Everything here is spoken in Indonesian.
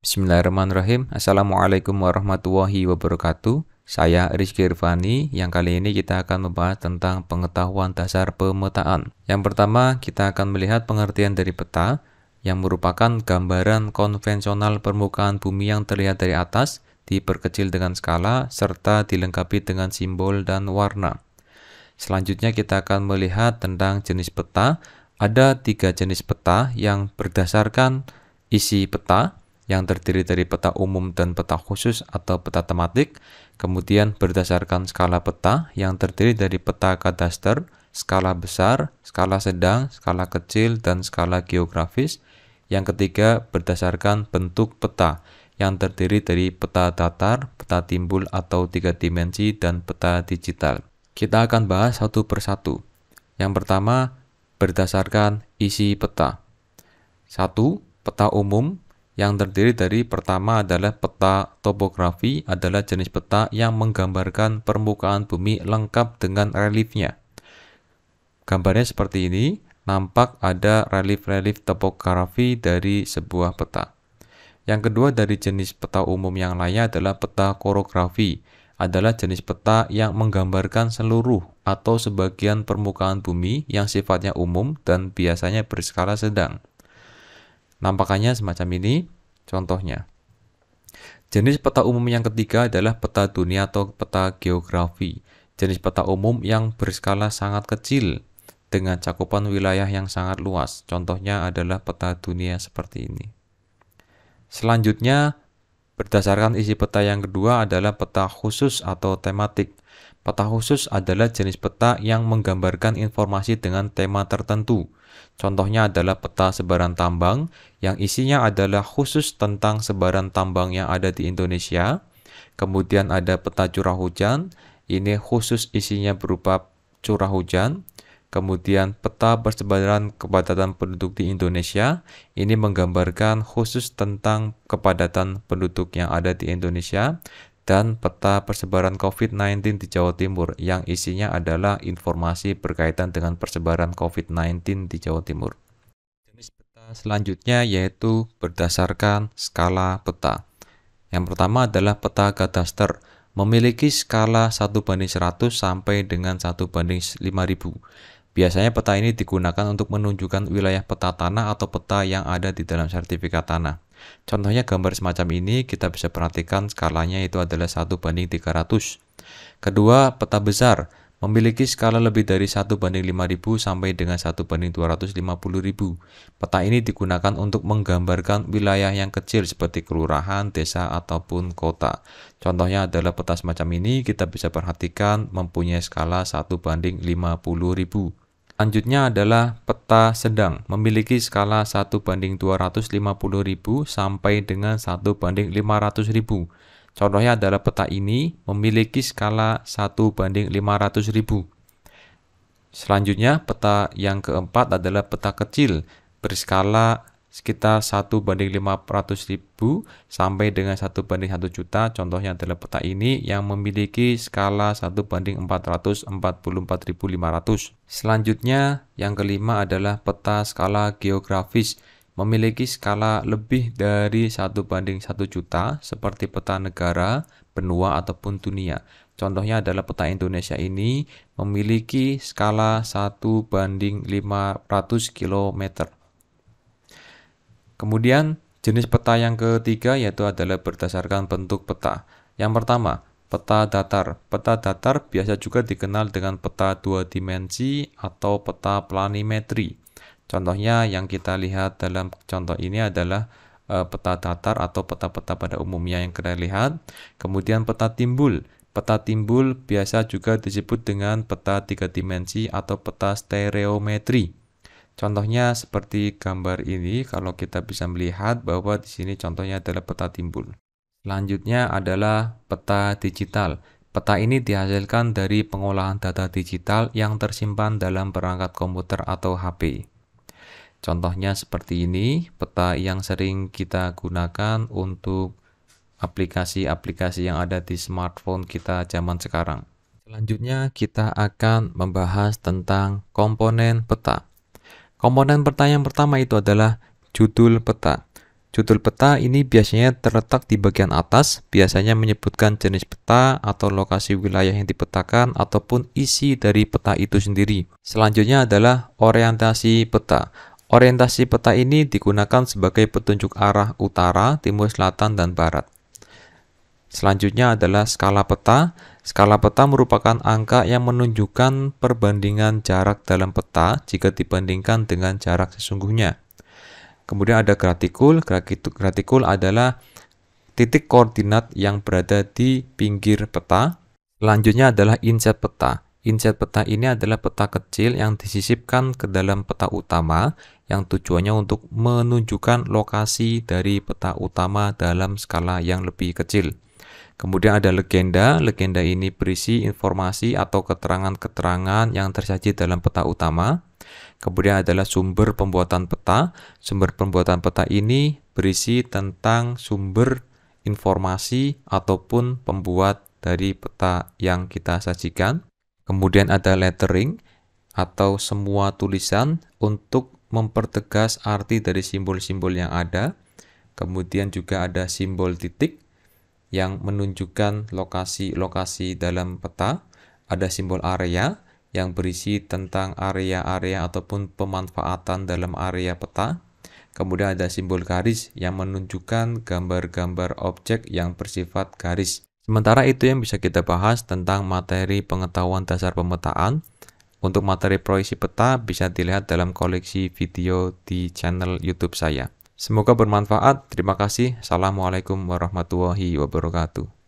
Bismillahirrahmanirrahim. Assalamualaikum warahmatullahi wabarakatuh. Saya Rizky Irvani, yang kali ini kita akan membahas tentang pengetahuan dasar pemetaan. Yang pertama, kita akan melihat pengertian dari peta, yang merupakan gambaran konvensional permukaan bumi yang terlihat dari atas, diperkecil dengan skala, serta dilengkapi dengan simbol dan warna. Selanjutnya kita akan melihat tentang jenis peta. Ada tiga jenis peta yang berdasarkan isi peta, yang terdiri dari peta umum dan peta khusus atau peta tematik, kemudian berdasarkan skala peta yang terdiri dari peta kadaster, skala besar, skala sedang, skala kecil, dan skala geografis. Yang ketiga, berdasarkan bentuk peta yang terdiri dari peta datar, peta timbul atau tiga dimensi, dan peta digital. Kita akan bahas satu persatu. Yang pertama, berdasarkan isi peta. Satu Peta umum yang terdiri dari pertama adalah peta topografi adalah jenis peta yang menggambarkan permukaan bumi lengkap dengan reliefnya. Gambarnya seperti ini, nampak ada relief-relief topografi dari sebuah peta. Yang kedua dari jenis peta umum yang lainnya adalah peta korografi, adalah jenis peta yang menggambarkan seluruh atau sebagian permukaan bumi yang sifatnya umum dan biasanya berskala sedang. Nampakannya semacam ini contohnya. Jenis peta umum yang ketiga adalah peta dunia atau peta geografi. Jenis peta umum yang berskala sangat kecil dengan cakupan wilayah yang sangat luas. Contohnya adalah peta dunia seperti ini. Selanjutnya, Berdasarkan isi peta yang kedua adalah peta khusus atau tematik. Peta khusus adalah jenis peta yang menggambarkan informasi dengan tema tertentu. Contohnya adalah peta sebaran tambang yang isinya adalah khusus tentang sebaran tambang yang ada di Indonesia. Kemudian ada peta curah hujan, ini khusus isinya berupa curah hujan. Kemudian peta persebaran kepadatan penduduk di Indonesia ini menggambarkan khusus tentang kepadatan penduduk yang ada di Indonesia dan peta persebaran COVID-19 di Jawa Timur yang isinya adalah informasi berkaitan dengan persebaran COVID-19 di Jawa Timur. Jenis peta selanjutnya yaitu berdasarkan skala peta. Yang pertama adalah peta kadaster memiliki skala 1 banding 100 sampai dengan 1 banding 5000 Biasanya peta ini digunakan untuk menunjukkan wilayah peta tanah atau peta yang ada di dalam sertifikat tanah. Contohnya gambar semacam ini kita bisa perhatikan skalanya itu adalah 1 banding 300. Kedua, peta besar. Memiliki skala lebih dari 1 banding 5000 sampai dengan 1 banding 250.000. Peta ini digunakan untuk menggambarkan wilayah yang kecil seperti kelurahan, desa, ataupun kota. Contohnya adalah peta semacam ini kita bisa perhatikan mempunyai skala 1 banding 50.000. Selanjutnya adalah peta sedang, memiliki skala 1 banding 250.000 sampai dengan 1 banding 500.000. Contohnya adalah peta ini memiliki skala 1 banding 500 ribu. Selanjutnya, peta yang keempat adalah peta kecil berskala sekitar 1 banding 500 ribu sampai dengan 1 banding 1 juta. Contohnya adalah peta ini yang memiliki skala 1 banding 444.500. Selanjutnya, yang kelima adalah peta skala geografis memiliki skala lebih dari satu banding satu juta seperti peta negara, benua ataupun dunia. Contohnya adalah peta Indonesia ini memiliki skala satu banding 500 km. Kemudian jenis peta yang ketiga yaitu adalah berdasarkan bentuk peta. Yang pertama, peta datar. Peta datar biasa juga dikenal dengan peta dua dimensi atau peta planimetri. Contohnya yang kita lihat dalam contoh ini adalah eh, peta datar atau peta-peta pada umumnya yang kita lihat. Kemudian peta timbul. Peta timbul biasa juga disebut dengan peta tiga dimensi atau peta stereometri. Contohnya seperti gambar ini, kalau kita bisa melihat bahwa di sini contohnya adalah peta timbul. Selanjutnya adalah peta digital. Peta ini dihasilkan dari pengolahan data digital yang tersimpan dalam perangkat komputer atau HP. Contohnya seperti ini, peta yang sering kita gunakan untuk aplikasi-aplikasi yang ada di smartphone kita zaman sekarang. Selanjutnya kita akan membahas tentang komponen peta. Komponen peta yang pertama itu adalah judul peta. Judul peta ini biasanya terletak di bagian atas, biasanya menyebutkan jenis peta atau lokasi wilayah yang dipetakan ataupun isi dari peta itu sendiri. Selanjutnya adalah orientasi peta. Orientasi peta ini digunakan sebagai petunjuk arah utara, timur, selatan, dan barat. Selanjutnya adalah skala peta. Skala peta merupakan angka yang menunjukkan perbandingan jarak dalam peta jika dibandingkan dengan jarak sesungguhnya. Kemudian ada gratikul. Gratikul adalah titik koordinat yang berada di pinggir peta. Selanjutnya adalah inset peta. Inset peta ini adalah peta kecil yang disisipkan ke dalam peta utama yang tujuannya untuk menunjukkan lokasi dari peta utama dalam skala yang lebih kecil. Kemudian ada legenda. Legenda ini berisi informasi atau keterangan-keterangan yang tersaji dalam peta utama. Kemudian adalah sumber pembuatan peta. Sumber pembuatan peta ini berisi tentang sumber informasi ataupun pembuat dari peta yang kita sajikan. Kemudian ada lettering atau semua tulisan untuk mempertegas arti dari simbol-simbol yang ada. Kemudian juga ada simbol titik yang menunjukkan lokasi-lokasi dalam peta. Ada simbol area yang berisi tentang area-area ataupun pemanfaatan dalam area peta. Kemudian ada simbol garis yang menunjukkan gambar-gambar objek yang bersifat garis. Sementara itu yang bisa kita bahas tentang materi pengetahuan dasar pemetaan untuk materi proyeksi peta bisa dilihat dalam koleksi video di channel YouTube saya. Semoga bermanfaat. Terima kasih. Assalamualaikum warahmatullahi wabarakatuh.